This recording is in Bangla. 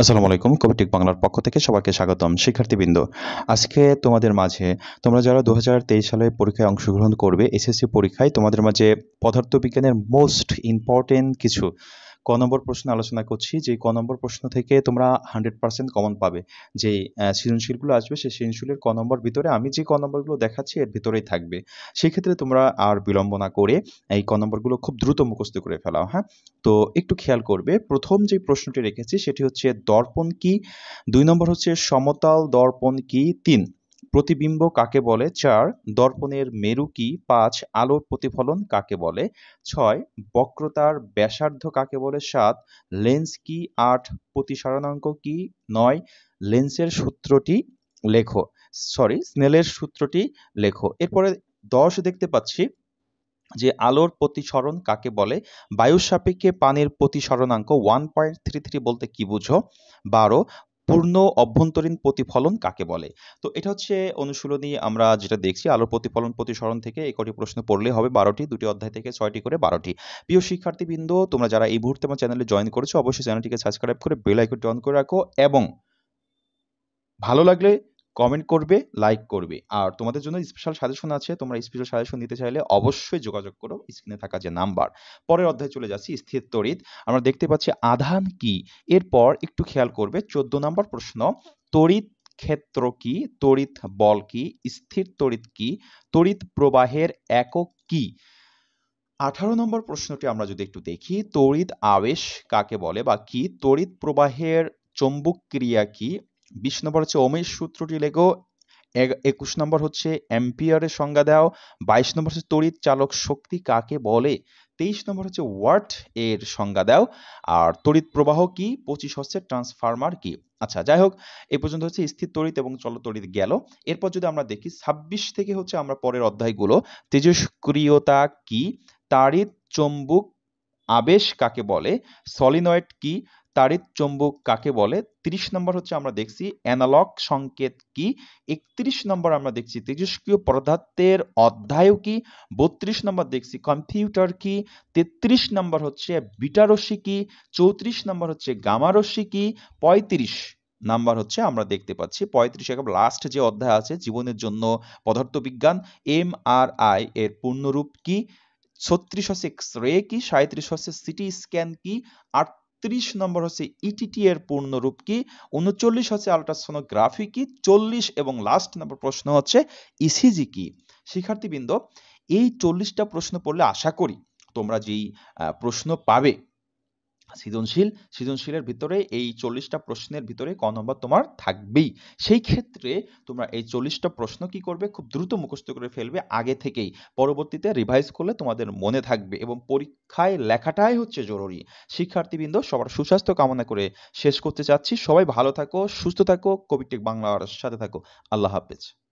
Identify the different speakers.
Speaker 1: আসসালামু আলাইকুম কবিটিক বাংলার পক্ষ থেকে সবাইকে স্বাগতম শিক্ষার্থীবৃন্দ আজকে তোমাদের মাঝে তোমরা যারা দু সালে পরীক্ষায় অংশগ্রহণ করবে এসএসসি পরীক্ষায় তোমাদের মাঝে পদার্থবিজ্ঞানের মোস্ট ইম্পর্টেন্ট কিছু ক নম্বর প্রশ্ন আলোচনা করছি যে ক নম্বর প্রশ্ন থেকে তোমরা হান্ড্রেড পার্সেন্ট কমন পাবে যে সৃজনশীলগুলো আসবে সেই সৃজনশীলের ক নম্বর ভিতরে আমি যে ক নম্বরগুলো দেখাচ্ছি এর ভিতরেই থাকবে সেক্ষেত্রে তোমরা আর বিলম্ব না করে এই ক নম্বরগুলো খুব দ্রুত মুখস্থ করে ফেলাও হ্যাঁ তো একটু খেয়াল করবে প্রথম যে প্রশ্নটি রেখেছি সেটি হচ্ছে দর্পণ কি দুই নম্বর হচ্ছে সমতল দর্পণ কি তিন প্রতিবিম্ব কাকে বলে চার দর্পণের মেরু কি পাঁচ আলোর প্রতিফলন কাকে বলে ছয় বক্রতার ব্যাসার্ধ কাকে বলে সাত লেন্স কি আট প্রতিসরণাঙ্ক কি নয় লেন্সের সূত্রটি লেখো সরি স্নেলের সূত্রটি লেখো এরপরে দশ দেখতে পাচ্ছি যে আলোর প্রতিসরণ কাকে বলে বায়ুর সাপেক্ষে পানির প্রতিসরণাঙ্ক ওয়ান পয়েন্ট থ্রি থ্রি বলতে কি বুঝো বারো পূর্ণ অভ্যন্তরীণ প্রতিফলন কাকে বলে তো এটা হচ্ছে অনুশীলনী আমরা যেটা দেখছি আলোর প্রতিফলন প্রতিসরণ থেকে একটি প্রশ্ন পড়লে হবে বারোটি দুটি অধ্যায় থেকে ছয়টি করে বারোটি প্রিয় শিক্ষার্থীবৃন্দ তোমরা যারা এই মুহূর্তে আমার চ্যানেলে জয়েন করেছো অবশ্যই চ্যানেলটিকে সাবস্ক্রাইব করে বেল আইকনটি অন করে রাখো এবং ভালো লাগলে কমেন্ট করবে লাইক করবে আর তোমাদের জন্য স্পেশাল সাজেশন আছে তোমরা স্পেশাল সাজেশন নিতে চাইলে অবশ্যই যোগাযোগ করো স্ক্রিনে থাকা যে নাম্বার পরের অধ্যায় চলে যাচ্ছি স্থির তড়িৎ আমরা দেখতে পাচ্ছি আধান কি এরপর একটু খেয়াল করবে চোদ্দ নম্বর প্রশ্ন তড়িৎ ক্ষেত্র কি তড়িৎ বল কি স্থির তড়িৎ কি তড়িৎ প্রবাহের একক কি আঠারো নম্বর প্রশ্নটি আমরা যদি একটু দেখি তড়িৎ আবেশ কাকে বলে বা কি তড়িৎ প্রবাহের চৌম্বক ক্রিয়া কি বিশ নম্বর হচ্ছে ওমেশ সূত্রটি লেখো একুশ নম্বর হচ্ছে এম্পিয়ারের সংজ্ঞা দাও বাইশ নম্বর হচ্ছে তড়িৎ চালক শক্তি কাকে বলে তেইশ নম্বর হচ্ছে ওয়ার্ট এর সংজ্ঞা দাও আর তড়িৎ প্রবাহ কি পঁচিশ হচ্ছে ট্রান্সফার্মার কি আচ্ছা যাই হোক এ পর্যন্ত হচ্ছে স্থির তড়িৎ এবং চল তড়িৎ গেল এরপর যদি আমরা দেখি ছাব্বিশ থেকে হচ্ছে আমরা পরের অধ্যায়গুলো তেজস্ক্রিয়তা কি তাড়িৎ চম্বুক আবেশ কাকে বলে সলিনয়েড কি তারিৎ চৌম্বক কাকে বলে 30 নম্বর হচ্ছে আমরা দেখছি অ্যানালগ সংকেত কি একত্রিশ নম্বর আমরা দেখছি তেজস্ক্রিয় পদার্থের অধ্যায় কি বত্রিশ নম্বর দেখছি কম্পিউটার কি 33 নম্বর হচ্ছে বিটারশ্মি কি চৌত্রিশ নম্বর হচ্ছে গামারশ্মি কি 35 নাম্বার হচ্ছে আমরা দেখতে পাচ্ছি পঁয়ত্রিশ একদম লাস্ট যে অধ্যায় আছে জীবনের জন্য পদার্থবিজ্ঞান এম আর আই এর পূর্ণরূপ কি ছত্রিশ হচ্ছে এক্স রে কি সাঁত্রিশ হচ্ছে সিটি স্ক্যান কি আট ত্রিশ নম্বর হচ্ছে ইটিটি e এর পূর্ণরূপ কি উনচল্লিশ হচ্ছে আলট্রাসোনোগ্রাফি কি চল্লিশ এবং লাস্ট নম্বর প্রশ্ন হচ্ছে ইসিজি e কি শিক্ষার্থীবৃন্দ এই চল্লিশটা প্রশ্ন পড়লে আশা করি তোমরা যেই প্রশ্ন পাবে সৃজনশীল সৃজনশীলের ভিতরে এই চল্লিশটা প্রশ্নের ভিতরে ক নম্বর তোমার থাকবেই সেই ক্ষেত্রে তোমরা এই চল্লিশটা প্রশ্ন কি করবে খুব দ্রুত মুখস্থ করে ফেলবে আগে থেকেই পরবর্তীতে রিভাইজ করলে তোমাদের মনে থাকবে এবং পরীক্ষায় লেখাটাই হচ্ছে জরুরি শিক্ষার্থীবৃন্দ সবার সুস্বাস্থ্য কামনা করে শেষ করতে চাচ্ছি সবাই ভালো থাকো সুস্থ থাকো কোভিটেক বাংলার সাথে থাকো আল্লাহ হাফেজ